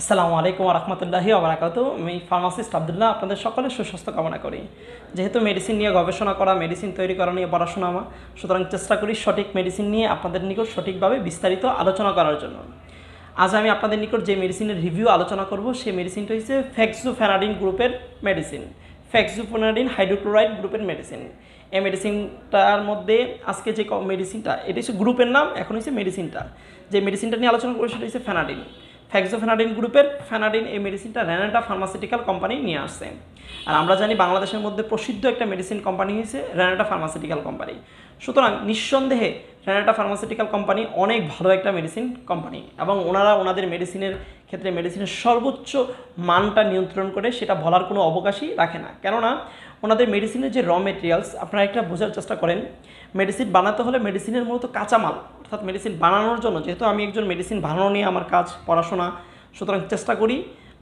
আসসালামু আলাইকুম রহমতুল্লাহি আবরাকাত আমি ফার্মাসিস্ট আবদুল্লাহ আপনাদের সকলের সুস্বাস্থ্য কামনা করি যেহেতু মেডিসিন নিয়ে গবেষণা করা মেডিসিন তৈরি করা নিয়ে পড়াশোনা আমার সুতরাং চেষ্টা করি সঠিক মেডিসিন নিয়ে আপনাদের নিকট সঠিকভাবে বিস্তারিত আলোচনা করার জন্য আজ আমি আপনাদের নিকট যে মেডিসিনের রিভিউ আলোচনা করব সেই মেডিসিনটা হচ্ছে ফ্যাক্সুফেনাডিন গ্রুপের মেডিসিন ফ্যাক্সুফোনাডিন হাইড্রোক্লোরাইড গ্রুপের মেডিসিন এই মেডিসিনটার মধ্যে আজকে যে মেডিসিনটা এটা হচ্ছে গ্রুপের নাম এখন হচ্ছে মেডিসিনটা যে মেডিসিনটা নিয়ে আলোচনা করবো সেটা হচ্ছে ফেনাডিন ফ্যাক্সোফেনাডিন গ্রুপের ফেনাডিন এই মেডিসিনটা রেনাটা ফার্মাসিউটিক্যাল কোম্পানি নিয়ে আসছে আর আমরা জানি বাংলাদেশের মধ্যে প্রসিদ্ধ একটা মেডিসিন কোম্পানি হয়েছে রেনাটা ফার্মাসিউটিক্যাল কোম্পানি সুতরাং নিঃসন্দেহে রেনাটা ফার্মাসিউটিক্যাল কোম্পানি অনেক ভালো একটা মেডিসিন কোম্পানি এবং ওনারা ওনাদের মেডিসিনের ক্ষেত্রে মেডিসিনের সর্বোচ্চ মানটা নিয়ন্ত্রণ করে সেটা বলার কোনো অবকাশই রাখে না কেননা ওনাদের মেডিসিনের যে র মেটেরিয়ালস আপনারা একটা বোঝার চেষ্টা করেন মেডিসিন বানাতে হলে মেডিসিনের মূলত কাঁচামাল অর্থাৎ মেডিসিন বানানোর জন্য যেহেতু আমি একজন মেডিসিন বানানো নিয়ে আমার কাজ পড়াশোনা সুতরাং চেষ্টা করি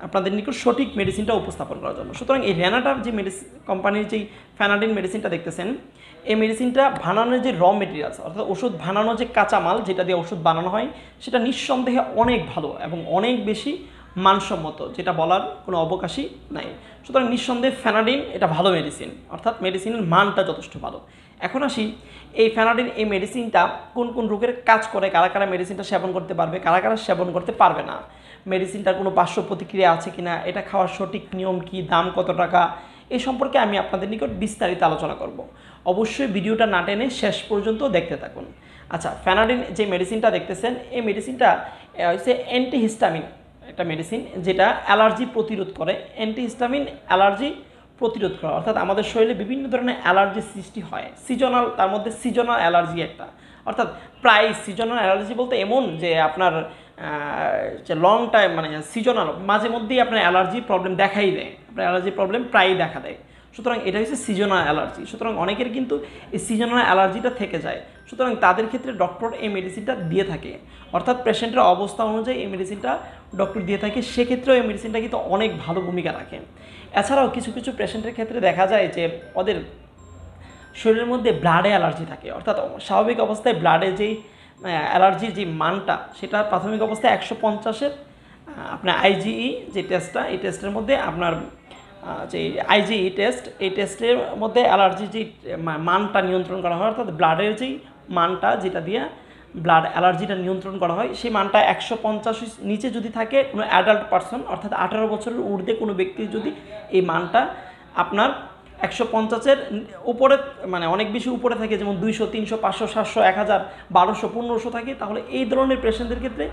আপনাদের নিকট সঠিক মেডিসিনটা উপস্থাপন করার জন্য সুতরাং এই রেনাটা যে মেডিসিন কোম্পানির যেই ফ্যানাডিন মেডিসিনটা দেখতেছেন এই মেডিসিনটা বানানোর যে র মেটেরিয়ালস অর্থাৎ ওষুধ বানানো যে কাঁচামাল যেটা দিয়ে ওষুধ বানানো হয় সেটা নিঃসন্দেহে অনেক ভালো এবং অনেক বেশি মানসম্মত যেটা বলার কোনো অবকাশই নাই সুতরাং নিঃসন্দেহে ফ্যানাডিন এটা ভালো মেডিসিন অর্থাৎ মেডিসিনের মানটা যথেষ্ট ভালো এখন আসি এই ফ্যানাডিন এই মেডিসিনটা কোন কোন রোগের কাজ করে কারা কারা মেডিসিনটা সেবন করতে পারবে কারা কারা সেবন করতে পারবে না মেডিসিনটার কোনো পার্শ্ব প্রতিক্রিয়া আছে কি না এটা খাওয়ার সঠিক নিয়ম কি দাম কত টাকা এ সম্পর্কে আমি আপনাদের নিকট বিস্তারিত আলোচনা করব অবশ্যই ভিডিওটা না টেনে শেষ পর্যন্ত দেখতে থাকুন আচ্ছা ফ্যানাডিন যে মেডিসিনটা দেখতেছেন এই মেডিসিনটা হচ্ছে অ্যান্টিহিস্টামিন একটা মেডিসিন যেটা অ্যালার্জি প্রতিরোধ করে অ্যান্টিহিস্টামিন অ্যালার্জি প্রতিরোধ করা অর্থাৎ আমাদের শরীরে বিভিন্ন ধরনের অ্যালার্জি সৃষ্টি হয় সিজনাল তার মধ্যে সিজনাল অ্যালার্জি একটা অর্থাৎ প্রায় সিজনাল অ্যালার্জি বলতে এমন যে আপনার যে লং টাইম মানে সিজনাল মাঝে মধ্যেই আপনার অ্যালার্জি প্রবলেম দেখাই দেয় আপনার অ্যালার্জি প্রবলেম প্রায়ই দেখা দেয় সুতরাং এটা হচ্ছে সিজনাল অ্যালার্জি সুতরাং অনেকের কিন্তু এই সিজনাল অ্যালার্জিটা থেকে যায় সুতরাং তাদের ক্ষেত্রে ডক্টর এই মেডিসিনটা দিয়ে থাকে অর্থাৎ পেশেন্টের অবস্থা অনুযায়ী এই মেডিসিনটা ডক্টর দিয়ে থাকে সেক্ষেত্রেও এই মেডিসিনটা কিন্তু অনেক ভালো ভূমিকা রাখে এছাড়াও কিছু কিছু পেশেন্টের ক্ষেত্রে দেখা যায় যে ওদের শরীরের মধ্যে ব্লাডে অ্যালার্জি থাকে অর্থাৎ স্বাভাবিক অবস্থায় ব্লাডে যেই অ্যালার্জির যে মানটা সেটা প্রাথমিক অবস্থায় একশো পঞ্চাশের আপনার আইজিই e যে টেস্টটা এই টেস্টের মধ্যে আপনার যে আইজি টেস্ট এই টেস্টের মধ্যে অ্যালার্জি যে মানটা নিয়ন্ত্রণ করা হয় অর্থাৎ ব্লাডের যেই মানটা যেটা দিয়ে ব্লাড অ্যালার্জিটা নিয়ন্ত্রণ করা হয় সেই মানটা একশো পঞ্চাশ নিচে যদি থাকে কোনো অ্যাডাল্ট পার্সন অর্থাৎ আঠারো বছরের ঊর্ধ্বে কোনো ব্যক্তির যদি এই মানটা আপনার একশো পঞ্চাশের উপরে মানে অনেক বেশি উপরে থাকে যেমন দুইশো তিনশো পাঁচশো সাতশো এক হাজার বারোশো পনেরোশো থাকে তাহলে এই ধরনের পেশেন্টদের ক্ষেত্রে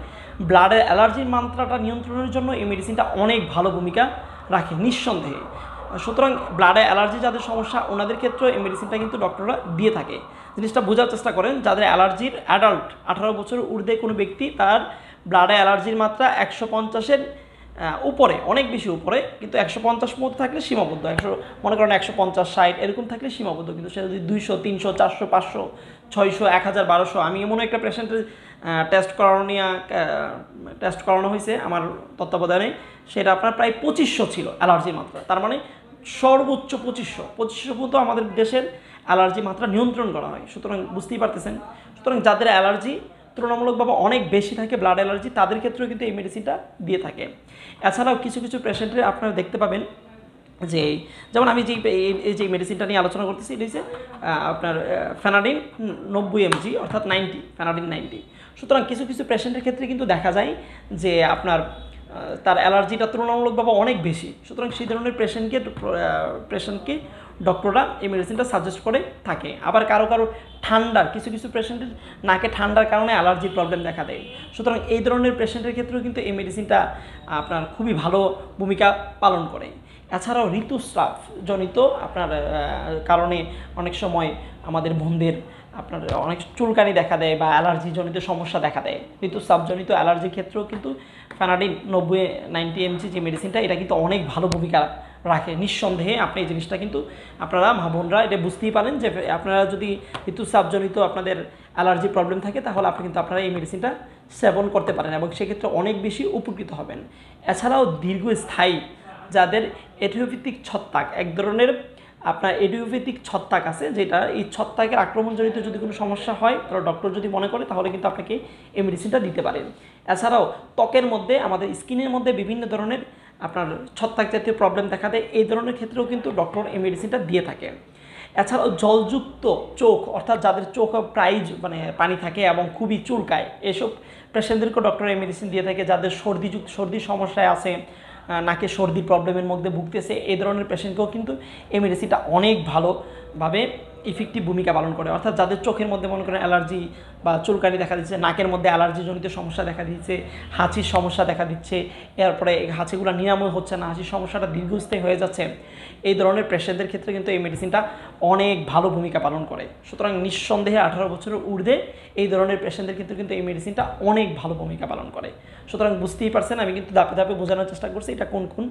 ব্লাডের অ্যালার্জির মাত্রাটা নিয়ন্ত্রণের জন্য এই মেডিসিনটা অনেক ভালো ভূমিকা রাখে নিঃসন্দেহে সুতরাং ব্লাডে অ্যালার্জি যাদের সমস্যা ওনাদের ক্ষেত্রেও এই মেডিসিনটা কিন্তু ডক্টররা দিয়ে থাকে জিনিসটা বোঝার চেষ্টা করেন যাদের অ্যালার্জির অ্যাডাল্ট আঠারো বছর ঊর্ধ্বে কোনো ব্যক্তি তার ব্লাডে অ্যালার্জির মাত্রা একশো পঞ্চাশের উপরে অনেক বেশি উপরে কিন্তু একশো পঞ্চাশ মতো থাকলে সীমাবদ্ধ একশো মনে করেন একশো পঞ্চাশ ষাট এরকম থাকলে সীমাবদ্ধ কিন্তু সে যদি দুইশো তিনশো চারশো পাঁচশো ছয়শো এক হাজার বারোশো আমি এমন একটা পেশেন্টের টেস্ট করানো নিয়ে টেস্ট করানো হয়েছে আমার তত্ত্বাবধানে সেটা আপনার প্রায় পঁচিশশো ছিল অ্যালার্জির মাত্রা তার মানে সর্বোচ্চ পঁচিশশো পঁচিশশো পর্যন্ত আমাদের দেশের অ্যালার্জি মাত্রা নিয়ন্ত্রণ করা হয় সুতরাং বুঝতেই পারতেছেন সুতরাং যাদের অ্যালার্জি তুলনামূলকভাবে অনেক বেশি থাকে ব্লাড অ্যালার্জি তাদের ক্ষেত্রেও কিন্তু এই মেডিসিনটা দিয়ে থাকে এছাড়াও কিছু কিছু পেশেন্টের আপনারা দেখতে পাবেন যে যেমন আমি যে এই যে মেডিসিনটা নিয়ে আলোচনা করতেছি এটা হচ্ছে আপনার ফ্যানাডিন নব্বই এমজি অর্থাৎ নাইনটি ফ্যানাডিন নাইনটি সুতরাং কিছু কিছু পেশেন্টের ক্ষেত্রে কিন্তু দেখা যায় যে আপনার তার অ্যালার্জিটা তুলনামূলকভাবে অনেক বেশি সুতরাং সেই ধরনের পেশেন্টকে পেশেন্টকে ডক্টররা এই মেডিসিনটা সাজেস্ট করে থাকে আবার কারো কারো ঠান্ডার কিছু কিছু পেশেন্টের নাকে ঠান্ডার কারণে অ্যালার্জির প্রবলেম দেখা দেয় সুতরাং এই ধরনের পেশেন্টের ক্ষেত্রেও কিন্তু এই মেডিসিনটা আপনার খুবই ভালো ভূমিকা পালন করে এছাড়াও ঋতুস্রাব জনিত আপনার কারণে অনেক সময় আমাদের বন্ধের আপনার অনেক চুলকানি দেখা দেয় বা অ্যালার্জি জনিত সমস্যা দেখা দেয় জনিত অ্যালার্জির ক্ষেত্রেও কিন্তু প্যানাডিন নব্বই নাইনটি এমজি যে মেডিসিনটা এটা কিন্তু অনেক ভালো ভূমিকা রাখে নিঃসন্দেহে আপনি এই জিনিসটা কিন্তু আপনারা বোনরা এটা বুঝতেই পারেন যে আপনারা যদি ঋতুস্রাবজনিত আপনাদের অ্যালার্জি প্রবলেম থাকে তাহলে আপনি কিন্তু আপনারা এই মেডিসিনটা সেবন করতে পারেন এবং সেক্ষেত্রে অনেক বেশি উপকৃত হবেন এছাড়াও দীর্ঘস্থায়ী যাদের এথিওপ্যাথিক ছত্রাক এক ধরনের আপনার এডিওপ্যাথিক ছত্রাক আছে যেটা এই ছত্রাকের আক্রমণজনিত যদি কোনো সমস্যা হয় তাহলে ডক্টর যদি মনে করে তাহলে কিন্তু আপনাকে এই মেডিসিনটা দিতে পারেন এছাড়াও ত্বকের মধ্যে আমাদের স্কিনের মধ্যে বিভিন্ন ধরনের আপনার ছত্রাক জাতীয় প্রবলেম দেখা দেয় এই ধরনের ক্ষেত্রেও কিন্তু ডক্টর এই মেডিসিনটা দিয়ে থাকে এছাড়াও জলযুক্ত চোখ অর্থাৎ যাদের চোখ প্রাইজ মানে পানি থাকে এবং খুবই চুলকায় এসব পেশেন্টদেরকেও ডক্টর এই মেডিসিন দিয়ে থাকে যাদের সর্দিযুক্ত সর্দির সমস্যায় আছে নাকে সর্দি প্রবলেমের মধ্যে ভুগতেছে এই ধরনের পেশেন্টকেও কিন্তু এমএডিসিটা অনেক ভালোভাবে ইফেক্টিভ ভূমিকা পালন করে অর্থাৎ যাদের চোখের মধ্যে মনে করেন অ্যালার্জি বা চুলকানি দেখা দিচ্ছে নাকের মধ্যে অ্যালার্জিজনিত সমস্যা দেখা দিচ্ছে হাঁচির সমস্যা দেখা দিচ্ছে এরপরে হাঁচিগুলো নিরাময় হচ্ছে না হাঁচির সমস্যাটা দীর্ঘস্থায়ী হয়ে যাচ্ছে এই ধরনের পেশেন্টদের ক্ষেত্রে কিন্তু এই মেডিসিনটা অনেক ভালো ভূমিকা পালন করে সুতরাং নিঃসন্দেহে আঠারো বছরের ঊর্ধ্বে এই ধরনের পেশেন্টদের ক্ষেত্রে কিন্তু এই মেডিসিনটা অনেক ভালো ভূমিকা পালন করে সুতরাং বুঝতেই পারছেন আমি কিন্তু ধাপে ধাপে বোঝানোর চেষ্টা করছি এটা কোন কোন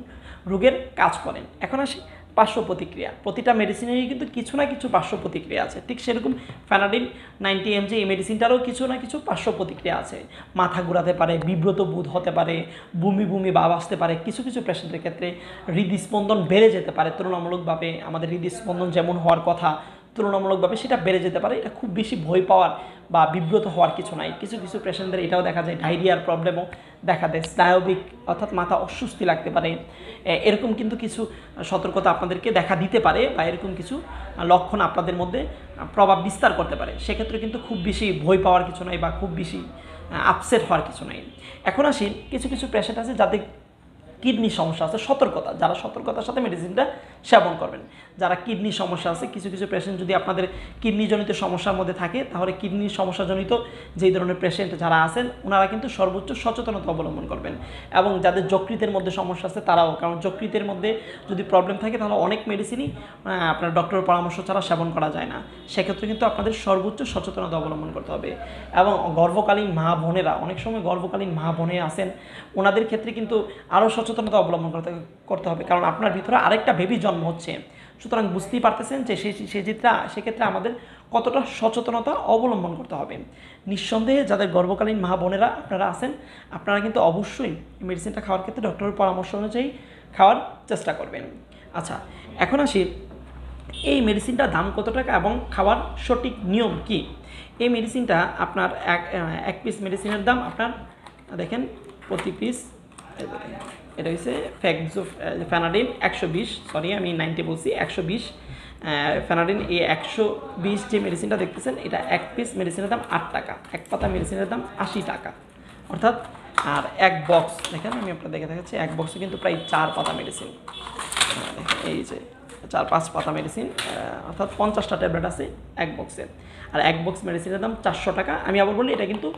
রোগের কাজ করেন এখন আসি পার্শ্ব প্রতিক্রিয়া প্রতিটা মেডিসিনেরই কিন্তু কিছু না কিছু পার্শ্ব প্রতিক্রিয়া আছে ঠিক সেরকম ফ্যানাডিন নাইনটি এমজি এই মেডিসিনটারও কিছু না কিছু পার্শ্ব প্রতিক্রিয়া আছে মাথা ঘোরাতে পারে বিব্রত বোধ হতে পারে বুমি বুমি ভাব আসতে পারে কিছু কিছু পেশেন্টের ক্ষেত্রে হৃদস্পন্দন বেড়ে যেতে পারে তুলনামূলকভাবে আমাদের হৃদস্পন্দন যেমন হওয়ার কথা তুলনামূলকভাবে সেটা বেড়ে যেতে পারে এটা খুব বেশি ভয় পাওয়ার বা বিব্রত হওয়ার কিছু নাই কিছু কিছু পেশেন্টদের এটাও দেখা যায় ডায়রিয়ার প্রবলেমও দেখা দেয় স্নায়বিক অর্থাৎ মাথা অস্বস্তি লাগতে পারে এরকম কিন্তু কিছু সতর্কতা আপনাদেরকে দেখা দিতে পারে বা এরকম কিছু লক্ষণ আপনাদের মধ্যে প্রভাব বিস্তার করতে পারে সেক্ষেত্রে কিন্তু খুব বেশি ভয় পাওয়ার কিছু নাই বা খুব বেশি আপসেট হওয়ার কিছু নাই এখন আসি কিছু কিছু পেশেন্ট আছে যাদের কিডনি সমস্যা আছে সতর্কতা যারা সতর্কতার সাথে মেডিসিনটা সেবন করবেন যারা কিডনি সমস্যা আছে কিছু কিছু পেশেন্ট যদি আপনাদের কিডনিজনিত সমস্যার মধ্যে থাকে তাহলে কিডনি সমস্যাজনিত যেই ধরনের পেশেন্ট যারা আছেন ওনারা কিন্তু সর্বোচ্চ সচেতনতা অবলম্বন করবেন এবং যাদের যকৃতের মধ্যে সমস্যা আছে তারাও কারণ যকৃতের মধ্যে যদি প্রবলেম থাকে তাহলে অনেক মেডিসিনই আপনার ডক্টরের পরামর্শ ছাড়া সেবন করা যায় না সেক্ষেত্রে কিন্তু আপনাদের সর্বোচ্চ সচেতনতা অবলম্বন করতে হবে এবং গর্ভকালীন মা বোনেরা অনেক সময় গর্ভকালীন মা বোনে আসেন ওনাদের ক্ষেত্রে কিন্তু আরও সচেতন সচেতনতা অবলম্বন করতে করতে হবে কারণ আপনার ভিতরে আরেকটা বেবি জন্ম হচ্ছে সুতরাং বুঝতেই পারতেছেন যে সে সেক্ষেত্রে সেক্ষেত্রে আমাদের কতটা সচেতনতা অবলম্বন করতে হবে নিঃসন্দেহে যাদের গর্ভকালীন মা বোনেরা আপনারা আছেন আপনারা কিন্তু অবশ্যই মেডিসিনটা খাওয়ার ক্ষেত্রে ডক্টরের পরামর্শ অনুযায়ী খাওয়ার চেষ্টা করবেন আচ্ছা এখন আসি এই মেডিসিনটার দাম কত টাকা এবং খাওয়ার সঠিক নিয়ম কি এই মেডিসিনটা আপনার এক এক পিস মেডিসিনের দাম আপনার দেখেন প্রতি পিস এটা হচ্ছে ফ্যাকজো ফ্যানাডিন একশো বিশ সরি আমি নাইনটি বলছি একশো বিশ ফ্যানাডিন এই একশো বিশ যে মেডিসিনটা দেখতেছেন এটা এক পিস মেডিসিনের দাম আট টাকা এক পাতা মেডিসিনের দাম আশি টাকা অর্থাৎ আর এক বক্স দেখেন আমি আপনার দেখে দেখাচ্ছি এক বক্সে কিন্তু প্রায় চার পাতা মেডিসিন এই যে চার পাঁচ পাতা মেডিসিন অর্থাৎ পঞ্চাশটা ট্যাবলেট আছে এক বক্সের আর এক বক্স মেডিসিনের দাম চারশো টাকা আমি আবার বলি এটা কিন্তু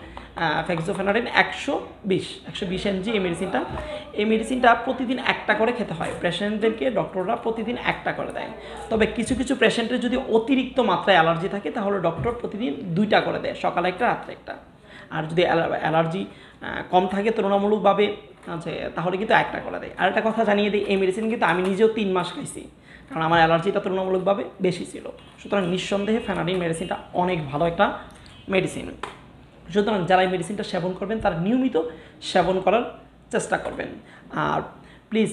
ফ্যাক্সোফেনারিন একশো বিশ একশো বিশ এমজি এই মেডিসিনটা এই মেডিসিনটা প্রতিদিন একটা করে খেতে হয় পেশেন্টদেরকে ডক্টররা প্রতিদিন একটা করে দেয় তবে কিছু কিছু পেশেন্টের যদি অতিরিক্ত মাত্রায় অ্যালার্জি থাকে তাহলে ডক্টর প্রতিদিন দুইটা করে দেয় সকালে একটা রাত্রে একটা আর যদি অ্যালার্জি কম থাকে তুলনামূলকভাবে আছে আচ্ছা, তাহলে কিন্তু একটা করে দেয় আর একটা কথা জানিয়ে দিই এই মেডিসিন কিন্তু আমি নিজেও তিন মাস খাইছি কারণ আমার অ্যালার্জিটা তুলনামূলকভাবে বেশি ছিল সুতরাং নিঃসন্দেহে ফ্যানাডিন মেডিসিনটা অনেক ভালো একটা মেডিসিন সুতরাং যারা এই মেডিসিনটা সেবন করবেন তারা নিয়মিত সেবন করার চেষ্টা করবেন আর প্লিজ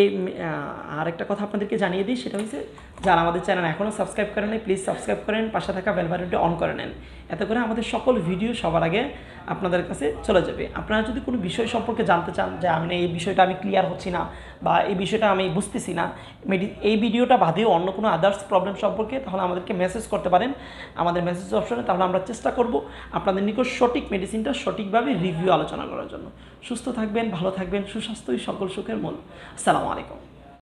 এই আর একটা কথা আপনাদেরকে জানিয়ে দিই সেটা হচ্ছে যারা আমাদের চ্যানেল এখনও সাবস্ক্রাইব করেন প্লিজ সাবস্ক্রাইব করেন পাশে থাকা বেলবাটনটি অন করে নেন এতে করে আমাদের সকল ভিডিও সবার আগে আপনাদের কাছে চলে যাবে আপনারা যদি কোনো বিষয় সম্পর্কে জানতে চান যে আমি এই বিষয়টা আমি ক্লিয়ার হচ্ছি না বা এই বিষয়টা আমি বুঝতেছি না মেডি এই ভিডিওটা বাদেও অন্য কোনো আদার্স প্রবলেম সম্পর্কে তাহলে আমাদেরকে মেসেজ করতে পারেন আমাদের মেসেজ অপশনে তাহলে আমরা চেষ্টা করব আপনাদের নিকট সঠিক মেডিসিনটা সঠিকভাবে রিভিউ আলোচনা করার জন্য সুস্থ থাকবেন ভালো থাকবেন সুস্বাস্থ্যই সকল সুখের মূল আসসালামু আলাইকুম